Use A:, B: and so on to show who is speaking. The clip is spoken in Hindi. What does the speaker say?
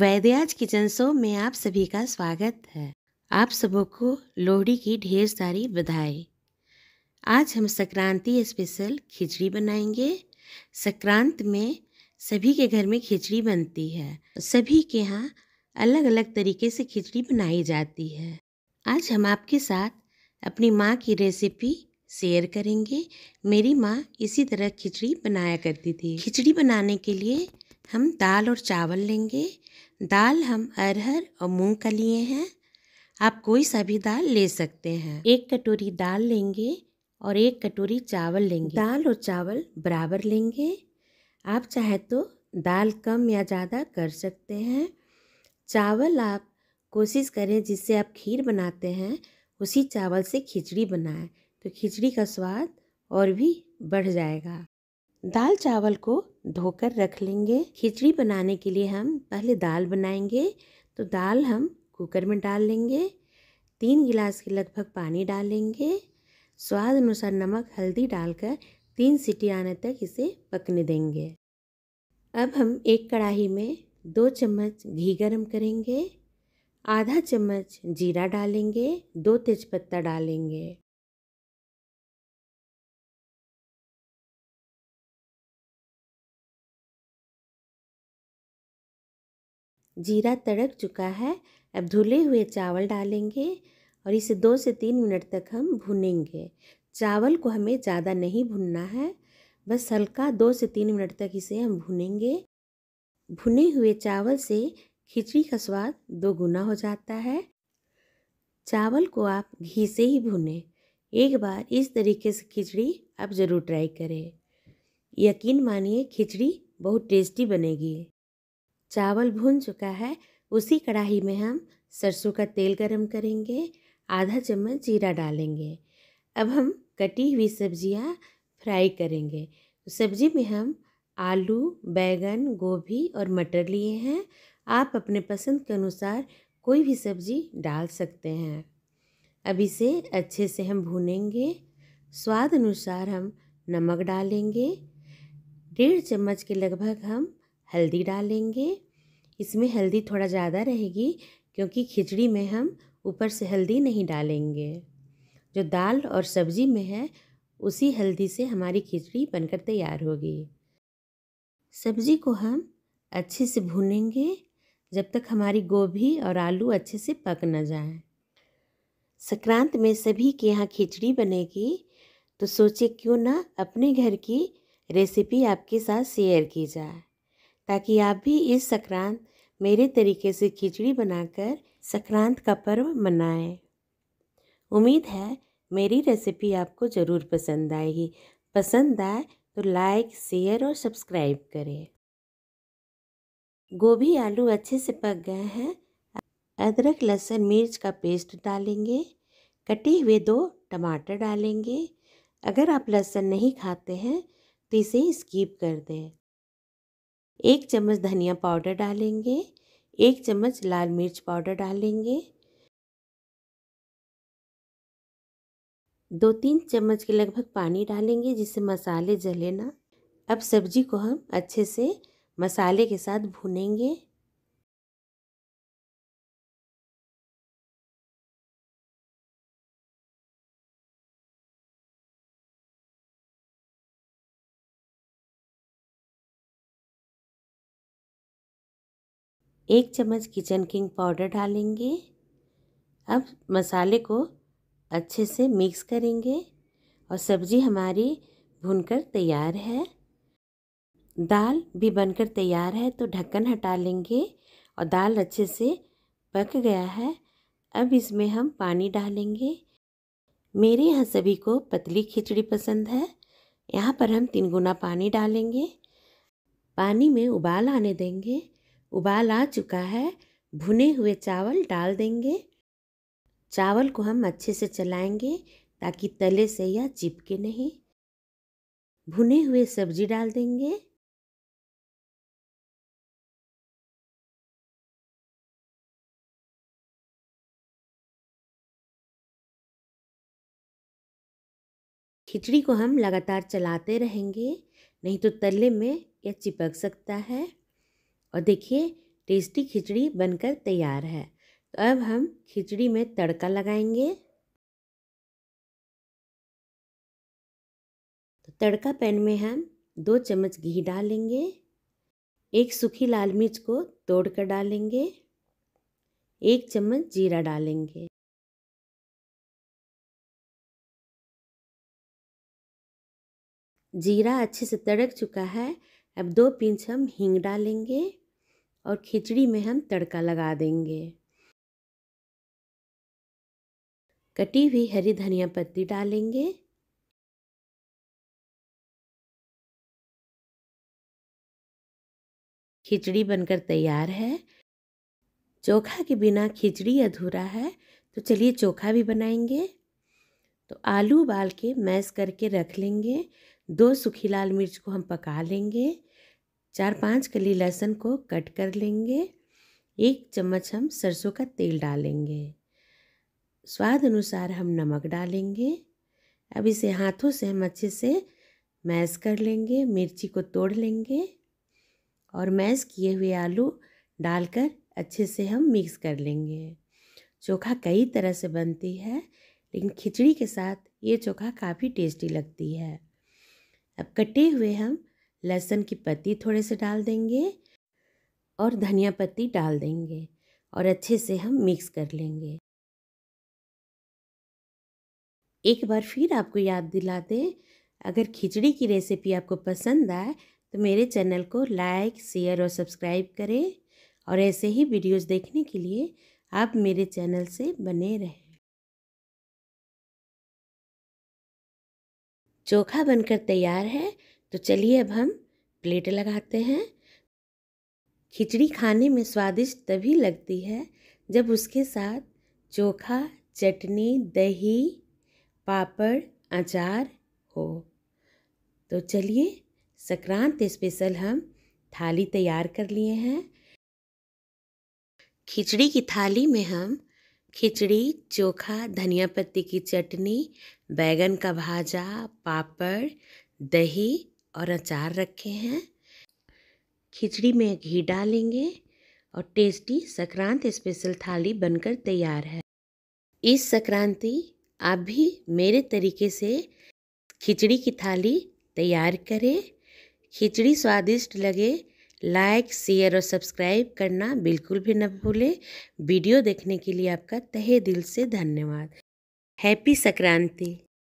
A: वैद्याज किचन शो में आप सभी का स्वागत है आप सब को लोहड़ी की ढेर सारी बधाई आज हम संक्रांति स्पेशल खिचड़ी बनाएंगे संक्रांत में सभी के घर में खिचड़ी बनती है सभी के यहाँ अलग अलग तरीके से खिचड़ी बनाई जाती है आज हम आपके साथ अपनी माँ की रेसिपी शेयर करेंगे मेरी माँ इसी तरह खिचड़ी बनाया करती थी खिचड़ी बनाने के लिए हम दाल और चावल लेंगे दाल हम अरहर और मूंग का लिए हैं आप कोई सा भी दाल ले सकते हैं एक कटोरी दाल लेंगे और एक कटोरी चावल लेंगे दाल और चावल बराबर लेंगे आप चाहे तो दाल कम या ज़्यादा कर सकते हैं चावल आप कोशिश करें जिससे आप खीर बनाते हैं उसी चावल से खिचड़ी बनाएं तो खिचड़ी का स्वाद और भी बढ़ जाएगा दाल चावल को धोकर रख लेंगे खिचड़ी बनाने के लिए हम पहले दाल बनाएंगे तो दाल हम कुकर में डाल लेंगे तीन गिलास के लगभग पानी डालेंगे स्वाद अनुसार नमक हल्दी डालकर तीन सीटी आने तक इसे पकने देंगे अब हम एक कढ़ाई में दो चम्मच घी गरम करेंगे आधा चम्मच जीरा डालेंगे दो तेज़पत्ता डालेंगे जीरा तड़क चुका है अब धुले हुए चावल डालेंगे और इसे दो से तीन मिनट तक हम भुनेंगे चावल को हमें ज़्यादा नहीं भुनना है बस हल्का दो से तीन मिनट तक इसे हम भुनेंगे भुने हुए चावल से खिचड़ी का स्वाद दोगुना हो जाता है चावल को आप घी से ही भुने एक बार इस तरीके से खिचड़ी आप ज़रूर ट्राई करें यकीन मानिए खिचड़ी बहुत टेस्टी बनेगी चावल भुन चुका है उसी कढ़ाई में हम सरसों का तेल गरम करेंगे आधा चम्मच जीरा डालेंगे अब हम कटी हुई सब्जियां फ्राई करेंगे तो सब्जी में हम आलू बैगन गोभी और मटर लिए हैं आप अपने पसंद के अनुसार कोई भी सब्जी डाल सकते हैं अब इसे अच्छे से हम भूनेंगे स्वाद अनुसार हम नमक डालेंगे डेढ़ चम्मच के लगभग हम हल्दी डाल लेंगे इसमें हल्दी थोड़ा ज़्यादा रहेगी क्योंकि खिचड़ी में हम ऊपर से हल्दी नहीं डालेंगे जो दाल और सब्जी में है उसी हल्दी से हमारी खिचड़ी बनकर तैयार होगी सब्जी को हम अच्छे से भूनेंगे जब तक हमारी गोभी और आलू अच्छे से पक न जाए संक्रांत में सभी के यहाँ खिचड़ी बनेगी तो सोचे क्यों ना अपने घर की रेसिपी आपके साथ शेयर की जाए ताकि आप भी इस संक्रांत मेरे तरीके से खिचड़ी बनाकर संक्रांत का पर्व मनाएं उम्मीद है मेरी रेसिपी आपको ज़रूर पसंद आएगी पसंद आए तो लाइक शेयर और सब्सक्राइब करें गोभी आलू अच्छे से पक गए हैं अदरक लहसुन मिर्च का पेस्ट डालेंगे कटे हुए दो टमाटर डालेंगे अगर आप लहसुन नहीं खाते हैं तो इसे स्किप कर दें एक चम्मच धनिया पाउडर डालेंगे एक चम्मच लाल मिर्च पाउडर डालेंगे दो तीन चम्मच के लगभग पानी डालेंगे जिससे मसाले जले ना अब सब्जी को हम अच्छे से मसाले के साथ भूनेंगे एक चम्मच किचन किंग पाउडर डालेंगे अब मसाले को अच्छे से मिक्स करेंगे और सब्ज़ी हमारी भुनकर तैयार है दाल भी बनकर तैयार है तो ढक्कन हटा लेंगे और दाल अच्छे से पक गया है अब इसमें हम पानी डालेंगे मेरे यहाँ सभी को पतली खिचड़ी पसंद है यहाँ पर हम तीन गुना पानी डालेंगे पानी में उबाल आने देंगे उबाल आ चुका है भुने हुए चावल डाल देंगे चावल को हम अच्छे से चलाएंगे ताकि तले से या चिपके नहीं भुने हुए सब्जी डाल देंगे खिचड़ी को हम लगातार चलाते रहेंगे नहीं तो तले में यह चिपक सकता है और देखिए टेस्टी खिचड़ी बनकर तैयार है तो अब हम खिचड़ी में तड़का लगाएंगे तो तड़का पैन में हम दो चम्मच घी डालेंगे एक सूखी लाल मिर्च को तोड़कर डालेंगे एक चम्मच जीरा डालेंगे जीरा अच्छे से तड़क चुका है अब दो पिंच हम हींग डालेंगे और खिचड़ी में हम तड़का लगा देंगे कटी हुई हरी धनिया पत्ती डालेंगे खिचड़ी बनकर तैयार है चोखा के बिना खिचड़ी अधूरा है तो चलिए चोखा भी बनाएंगे तो आलू उबाल के मैश करके रख लेंगे दो सूखी लाल मिर्च को हम पका लेंगे चार पांच कली लहसुन को कट कर लेंगे एक चम्मच हम सरसों का तेल डालेंगे स्वाद अनुसार हम नमक डालेंगे अब इसे हाथों से हम अच्छे से मैश कर लेंगे मिर्ची को तोड़ लेंगे और मैश किए हुए आलू डालकर अच्छे से हम मिक्स कर लेंगे चोखा कई तरह से बनती है लेकिन खिचड़ी के साथ ये चोखा काफ़ी टेस्टी लगती है अब कटे हुए हम लहसुन की पत्ती थोड़े से डाल देंगे और धनिया पत्ती डाल देंगे और अच्छे से हम मिक्स कर लेंगे एक बार फिर आपको याद दिला दें अगर खिचड़ी की रेसिपी आपको पसंद आए तो मेरे चैनल को लाइक शेयर और सब्सक्राइब करें और ऐसे ही वीडियोस देखने के लिए आप मेरे चैनल से बने रहें चोखा बनकर तैयार है तो चलिए अब हम प्लेट लगाते हैं खिचड़ी खाने में स्वादिष्ट तभी लगती है जब उसके साथ चोखा चटनी दही पापड़ अचार हो तो चलिए संक्रांत स्पेशल हम थाली तैयार कर लिए हैं खिचड़ी की थाली में हम खिचड़ी चोखा धनिया पत्ती की चटनी बैगन का भाजा पापड़ दही और अचार रखे हैं खिचड़ी में घी डालेंगे और टेस्टी संक्रांत स्पेशल थाली बनकर तैयार है इस संक्रांति आप भी मेरे तरीके से खिचड़ी की थाली तैयार करें खिचड़ी स्वादिष्ट लगे लाइक शेयर और सब्सक्राइब करना बिल्कुल भी न भूलें वीडियो देखने के लिए आपका तहे दिल से धन्यवाद हैप्पी संक्रांति